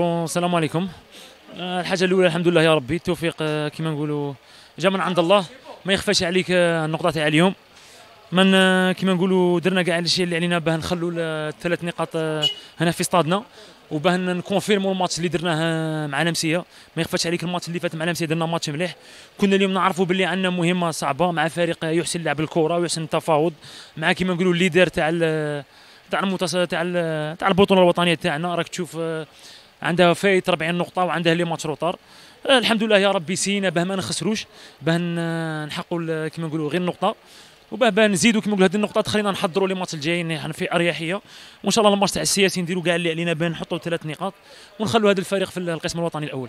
بون السلام عليكم آه، الحاجه الاولى الحمد لله يا ربي التوفيق آه، كما نقولوا جا من عند الله ما يخفاش عليك آه، النقطه تاع اليوم من كما نقولوا درنا كاع الشيء اللي علينا باه نخلوا الثلاث نقاط هنا في استادنا وباه نكونفيرموا الماتش اللي درناه مع لمسيه ما يخفاش عليك الماتش اللي فات مع لمسيه درنا ماتش مليح كنا اليوم نعرفوا باللي عندنا مهمه صعبه مع فريق يحسن لعب الكره ويحسن التفاوض مع كما نقولوا الليدر تاع تاع المتص... تاع تاع البطوله الوطنيه تاعنا راك تشوف عندها فايت 40 نقطه وعندها لي ماتش روطار آه، الحمد لله يا ربي سينا باه ما نخسروش باه آه، نحقوا كما نقولوا غير نقطه وباه باه نزيدوا كما نقولوا هذه النقطه تخلينا نحضروا لي ماتش الجايين نحن في اريحيه وان شاء الله الماتش تاع السياسي نديروا كاع اللي علينا باه نحطوا ثلاث نقاط ونخلوا هذا الفريق في القسم الوطني الاول